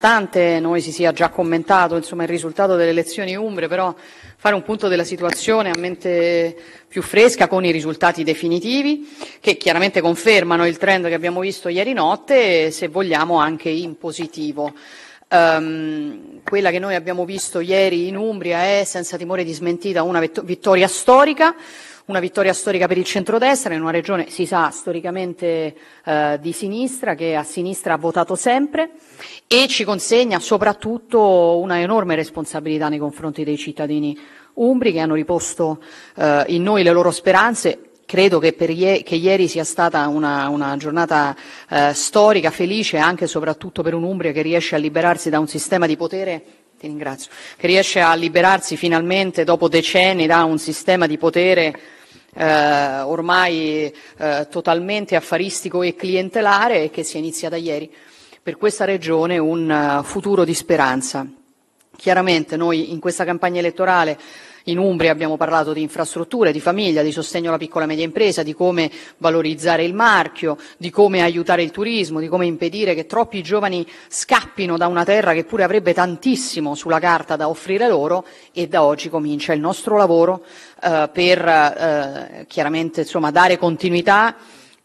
Tante noi si sia già commentato insomma, il risultato delle elezioni umbre, però fare un punto della situazione a mente più fresca con i risultati definitivi che chiaramente confermano il trend che abbiamo visto ieri notte e se vogliamo anche in positivo. Um, quella che noi abbiamo visto ieri in Umbria è senza timore di smentita una vittoria storica una vittoria storica per il centrodestra in una regione, si sa, storicamente eh, di sinistra, che a sinistra ha votato sempre e ci consegna soprattutto una enorme responsabilità nei confronti dei cittadini umbri che hanno riposto eh, in noi le loro speranze credo che, ie- che, ieri sia stata una, una giornata eh, storica, felice, anche e soprattutto per un'Umbria che riesce a liberarsi da un sistema di potere ti ringrazio, che riesce a liberarsi finalmente dopo decenni da un sistema di potere eh, ormai eh, totalmente affaristico e clientelare e che si inizia da ieri. Per questa regione un uh, futuro di speranza. Chiaramente noi in questa campagna elettorale in Umbria abbiamo parlato di infrastrutture, di famiglia, di sostegno alla piccola e media impresa, di come valorizzare il marchio, di come aiutare il turismo, di come impedire che troppi giovani scappino da una terra che pure avrebbe tantissimo sulla carta da offrire loro e da oggi comincia il nostro lavoro eh, per eh, chiaramente insomma, dare continuità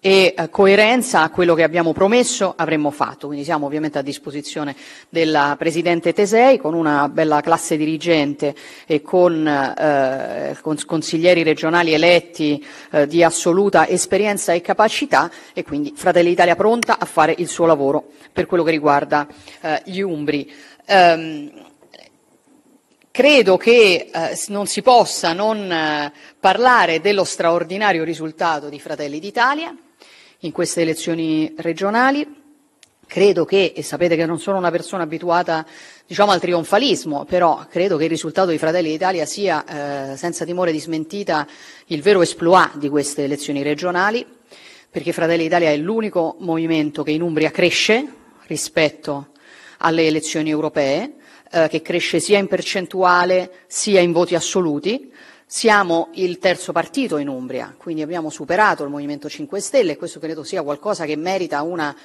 e eh, coerenza a quello che abbiamo promesso avremmo fatto. Quindi siamo ovviamente a disposizione della Presidente Tesei con una bella classe dirigente e con, eh, consiglieri regionali eletti eh, di assoluta esperienza e capacità e quindi Fratelli d'Italia pronta a fare il suo lavoro per quello che riguarda eh, gli Umbri. Um, credo che eh, non si possa non eh, parlare dello straordinario risultato di Fratelli d'Italia, in queste elezioni regionali. Credo che, e sapete che non sono una persona abituata diciamo, al trionfalismo, però credo che il risultato di Fratelli d'Italia sia, eh, senza timore di smentita, il vero esploit di queste elezioni regionali, perché Fratelli d'Italia è l'unico movimento che in Umbria cresce rispetto alle elezioni europee, eh, che cresce sia in percentuale sia in voti assoluti, siamo il terzo partito in Umbria, quindi abbiamo superato il Movimento 5 Stelle e questo credo sia qualcosa che merita una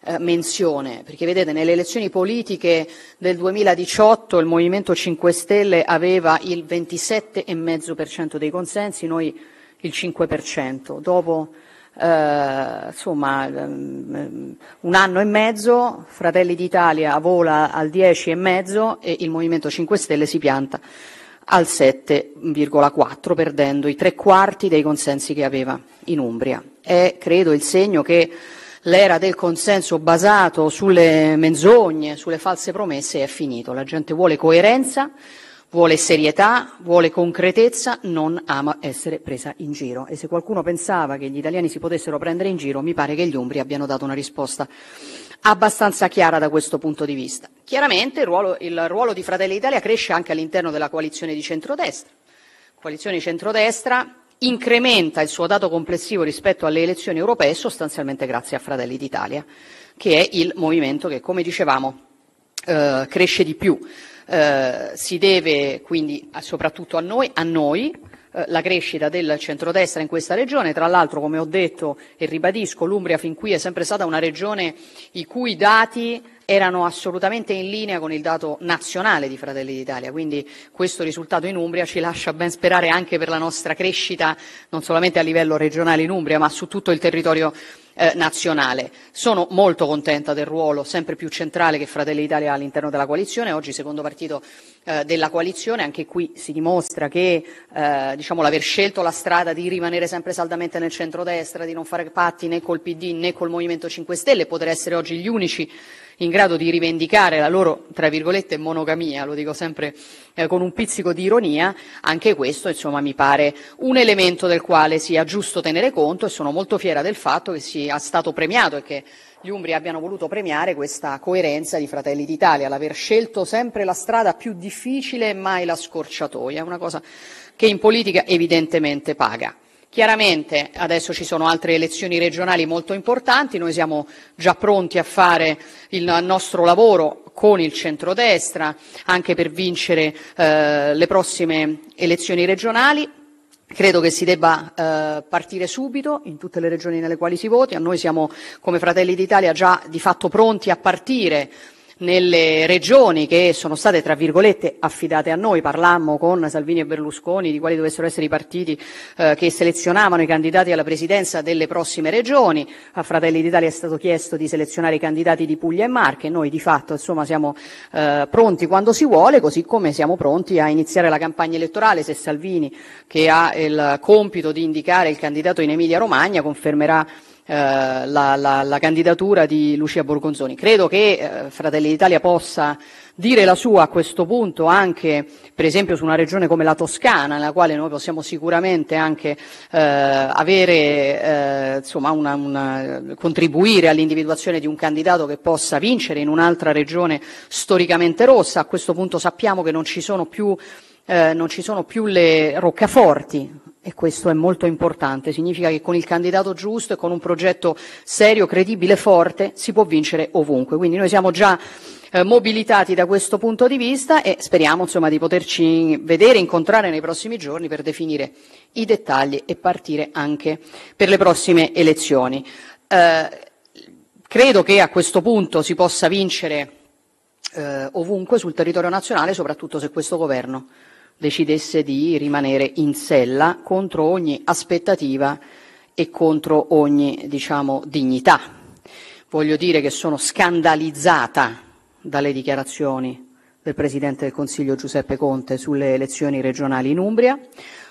eh, menzione, perché vedete nelle elezioni politiche del 2018 il Movimento 5 Stelle aveva il 27,5% dei consensi, noi il 5%. Dopo eh, insomma, ehm, un anno e mezzo Fratelli d'Italia vola al 10,5% e il Movimento 5 Stelle si pianta al 7,4 perdendo i tre quarti dei consensi che aveva in Umbria. È credo il segno che l'era del consenso basato sulle menzogne, sulle false promesse è finito. La gente vuole coerenza, vuole serietà, vuole concretezza, non ama essere presa in giro. E se qualcuno pensava che gli italiani si potessero prendere in giro, mi pare che gli umbri abbiano dato una risposta abbastanza chiara da questo punto di vista. Chiaramente il ruolo, il ruolo di Fratelli d'Italia cresce anche all'interno della coalizione di centrodestra. Coalizione di centrodestra incrementa il suo dato complessivo rispetto alle elezioni europee sostanzialmente grazie a Fratelli d'Italia, che è il movimento che, come dicevamo, eh, cresce di più eh, si deve quindi soprattutto a noi, a noi eh, la crescita del centrodestra in questa regione, tra l'altro come ho detto e ribadisco l'Umbria fin qui è sempre stata una regione i cui dati erano assolutamente in linea con il dato nazionale di Fratelli d'Italia, quindi questo risultato in Umbria ci lascia ben sperare anche per la nostra crescita non solamente a livello regionale in Umbria ma su tutto il territorio eh, nazionale. Sono molto contenta del ruolo sempre più centrale che Fratelli d'Italia ha all'interno della coalizione, oggi secondo partito eh, della coalizione, anche qui si dimostra che eh, diciamo, l'aver scelto la strada di rimanere sempre saldamente nel centrodestra, di non fare patti né col PD né col Movimento 5 Stelle, poter essere oggi gli unici in grado di rivendicare la loro, tra virgolette, monogamia, lo dico sempre eh, con un pizzico di ironia, anche questo insomma, mi pare un elemento del quale sia giusto tenere conto e sono molto fiera del fatto che sia stato premiato e che gli Umbri abbiano voluto premiare questa coerenza di Fratelli d'Italia, l'aver scelto sempre la strada più difficile e mai la scorciatoia, una cosa che in politica evidentemente paga. Chiaramente adesso ci sono altre elezioni regionali molto importanti, noi siamo già pronti a fare il nostro lavoro con il centrodestra anche per vincere eh, le prossime elezioni regionali. Credo che si debba eh, partire subito in tutte le regioni nelle quali si voti. A noi siamo come Fratelli d'Italia già di fatto pronti a partire nelle regioni che sono state, tra virgolette, affidate a noi. Parlammo con Salvini e Berlusconi di quali dovessero essere i partiti eh, che selezionavano i candidati alla presidenza delle prossime regioni. A Fratelli d'Italia è stato chiesto di selezionare i candidati di Puglia e Marche. Noi di fatto insomma, siamo eh, pronti quando si vuole, così come siamo pronti a iniziare la campagna elettorale se Salvini, che ha il compito di indicare il candidato in Emilia Romagna, confermerà eh, la, la, la, candidatura di Lucia Borgonzoni. Credo che eh, Fratelli d'Italia possa dire la sua a questo punto anche per esempio su una regione come la Toscana, nella quale noi possiamo sicuramente anche eh, avere, eh, insomma, una, una, contribuire all'individuazione di un candidato che possa vincere in un'altra regione storicamente rossa. A questo punto sappiamo che non ci sono più, eh, non ci sono più le roccaforti, e questo è molto importante, significa che con il candidato giusto e con un progetto serio, credibile, forte si può vincere ovunque. Quindi noi siamo già eh, mobilitati da questo punto di vista e speriamo insomma, di poterci vedere, incontrare nei prossimi giorni per definire i dettagli e partire anche per le prossime elezioni. Eh, credo che a questo punto si possa vincere eh, ovunque sul territorio nazionale, soprattutto se questo governo decidesse di rimanere in sella contro ogni aspettativa e contro ogni, diciamo, dignità. Voglio dire che sono scandalizzata dalle dichiarazioni del Presidente del Consiglio Giuseppe Conte sulle elezioni regionali in Umbria.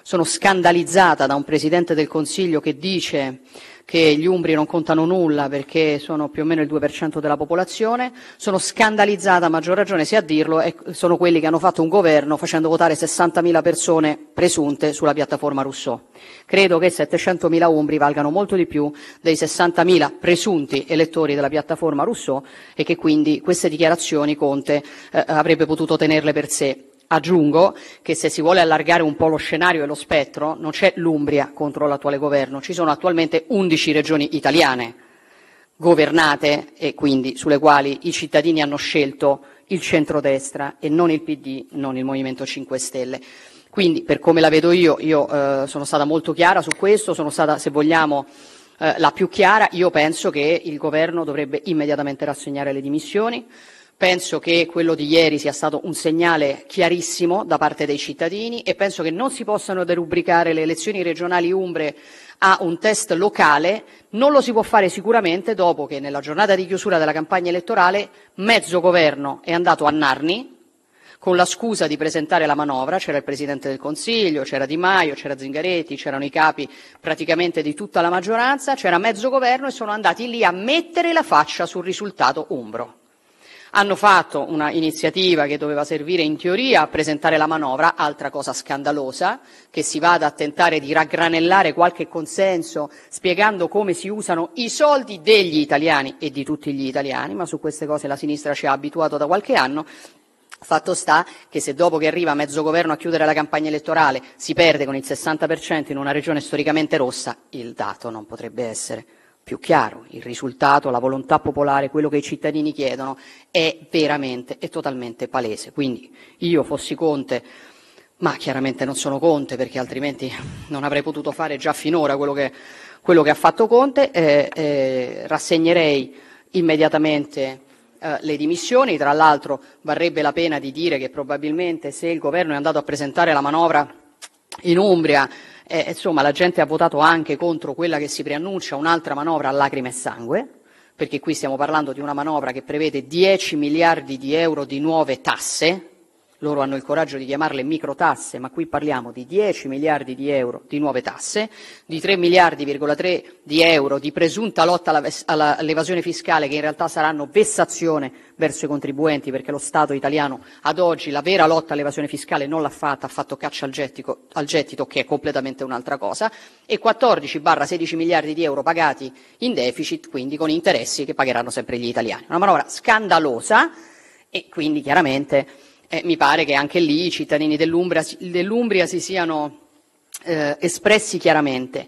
Sono scandalizzata da un Presidente del Consiglio che dice che gli umbri non contano nulla perché sono più o meno il 2% della popolazione, sono scandalizzata, a maggior ragione se a dirlo, e sono quelli che hanno fatto un governo facendo votare 60.000 persone presunte sulla piattaforma Rousseau. Credo che 700.000 umbri valgano molto di più dei 60.000 presunti elettori della piattaforma Rousseau e che quindi queste dichiarazioni Conte eh, avrebbe potuto tenerle per sé. Aggiungo che se si vuole allargare un po' lo scenario e lo spettro, non c'è l'Umbria contro l'attuale governo, ci sono attualmente 11 regioni italiane governate e quindi sulle quali i cittadini hanno scelto il centrodestra e non il PD, non il Movimento 5 Stelle. Quindi, per come la vedo io, io eh, sono stata molto chiara su questo, sono stata, se vogliamo, eh, la più chiara. Io penso che il governo dovrebbe immediatamente rassegnare le dimissioni, Penso che quello di ieri sia stato un segnale chiarissimo da parte dei cittadini e penso che non si possano derubricare le elezioni regionali umbre a un test locale, non lo si può fare sicuramente dopo che nella giornata di chiusura della campagna elettorale mezzo governo è andato a Narni con la scusa di presentare la manovra, c'era il Presidente del Consiglio, c'era Di Maio, c'era Zingaretti, c'erano i capi praticamente di tutta la maggioranza, c'era mezzo governo e sono andati lì a mettere la faccia sul risultato umbro hanno fatto una iniziativa che doveva servire in teoria a presentare la manovra, altra cosa scandalosa, che si vada a tentare di raggranellare qualche consenso spiegando come si usano i soldi degli italiani e di tutti gli italiani, ma su queste cose la sinistra ci ha abituato da qualche anno, Fatto sta che se dopo che arriva mezzo governo a chiudere la campagna elettorale si perde con il 60% in una regione storicamente rossa, il dato non potrebbe essere più chiaro, il risultato, la volontà popolare, quello che i cittadini chiedono è veramente e totalmente palese. Quindi io fossi Conte, ma chiaramente non sono Conte perché altrimenti non avrei potuto fare già finora quello che, quello che ha fatto Conte, eh, eh, rassegnerei immediatamente eh, le dimissioni, tra l'altro varrebbe la pena di dire che probabilmente se il governo è andato a presentare la manovra in Umbria eh, insomma, la gente ha votato anche contro quella che si preannuncia un'altra manovra a lacrime e sangue, perché qui stiamo parlando di una manovra che prevede 10 miliardi di euro di nuove tasse, loro hanno il coraggio di chiamarle microtasse, ma qui parliamo di 10 miliardi di euro di nuove tasse, di 3 miliardi,3 di euro di presunta lotta all'evasione fiscale che in realtà saranno vessazione verso i contribuenti perché lo Stato italiano ad oggi la vera lotta all'evasione fiscale non l'ha fatta, ha fatto caccia al gettito, al gettito che è completamente un'altra cosa e 14-16 miliardi di euro pagati in deficit, quindi con interessi che pagheranno sempre gli italiani. Una manovra scandalosa e quindi chiaramente eh, mi pare che anche lì i cittadini dell'Umbria, dell'Umbria si siano eh, espressi chiaramente.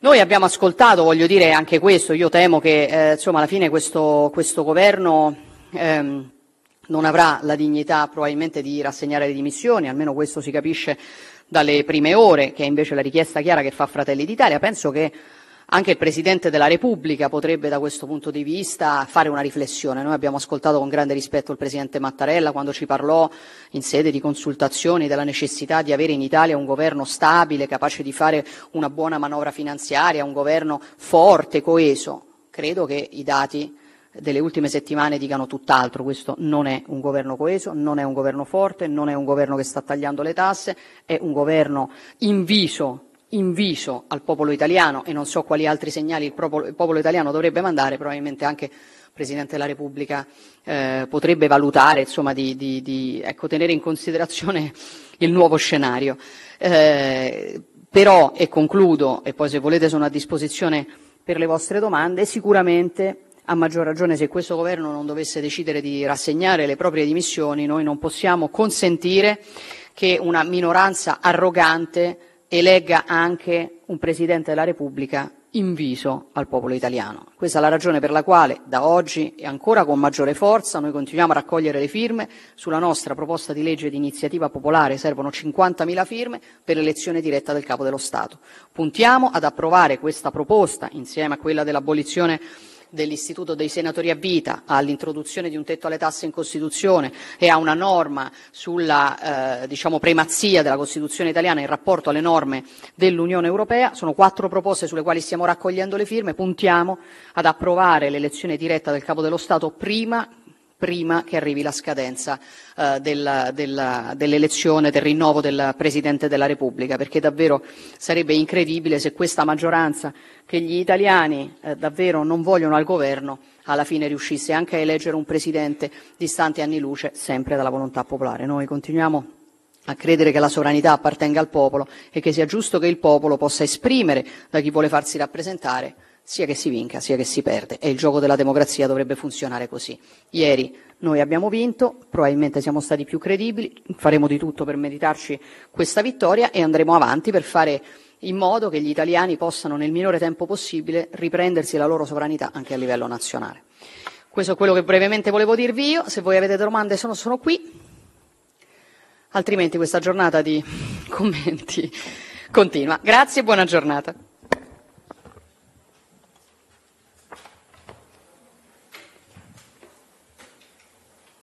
Noi abbiamo ascoltato, voglio dire anche questo, io temo che eh, insomma, alla fine questo, questo governo ehm, non avrà la dignità probabilmente di rassegnare le dimissioni, almeno questo si capisce dalle prime ore, che è invece la richiesta chiara che fa Fratelli d'Italia. Penso che anche il Presidente della Repubblica potrebbe da questo punto di vista fare una riflessione. Noi abbiamo ascoltato con grande rispetto il Presidente Mattarella quando ci parlò in sede di consultazioni della necessità di avere in Italia un governo stabile, capace di fare una buona manovra finanziaria, un governo forte, coeso. Credo che i dati delle ultime settimane dicano tutt'altro. Questo non è un governo coeso, non è un governo forte, non è un governo che sta tagliando le tasse, è un governo inviso inviso al popolo italiano e non so quali altri segnali il popolo, il popolo italiano dovrebbe mandare, probabilmente anche il Presidente della Repubblica eh, potrebbe valutare, insomma, di, di, di ecco, tenere in considerazione il nuovo scenario. Eh, però, e concludo, e poi se volete sono a disposizione per le vostre domande, sicuramente a maggior ragione se questo governo non dovesse decidere di rassegnare le proprie dimissioni, noi non possiamo consentire che una minoranza arrogante elegga anche un Presidente della Repubblica inviso al popolo italiano. Questa è la ragione per la quale da oggi e ancora con maggiore forza noi continuiamo a raccogliere le firme sulla nostra proposta di legge di iniziativa popolare, servono 50.000 firme per l'elezione diretta del Capo dello Stato. Puntiamo ad approvare questa proposta insieme a quella dell'abolizione dell'Istituto dei senatori a vita all'introduzione di un tetto alle tasse in Costituzione e a una norma sulla eh, diciamo, primazia della Costituzione italiana in rapporto alle norme dell'Unione Europea. Sono quattro proposte sulle quali stiamo raccogliendo le firme. Puntiamo ad approvare l'elezione diretta del Capo dello Stato prima prima che arrivi la scadenza eh, della, della, dell'elezione, del rinnovo del Presidente della Repubblica, perché davvero sarebbe incredibile se questa maggioranza che gli italiani eh, davvero non vogliono al governo alla fine riuscisse anche a eleggere un Presidente distante anni luce sempre dalla volontà popolare. Noi continuiamo a credere che la sovranità appartenga al popolo e che sia giusto che il popolo possa esprimere da chi vuole farsi rappresentare sia che si vinca sia che si perde e il gioco della democrazia dovrebbe funzionare così. Ieri noi abbiamo vinto, probabilmente siamo stati più credibili, faremo di tutto per meditarci questa vittoria e andremo avanti per fare in modo che gli italiani possano nel minore tempo possibile riprendersi la loro sovranità anche a livello nazionale. Questo è quello che brevemente volevo dirvi io, se voi avete domande sono, sono qui, altrimenti questa giornata di commenti continua. Grazie e buona giornata.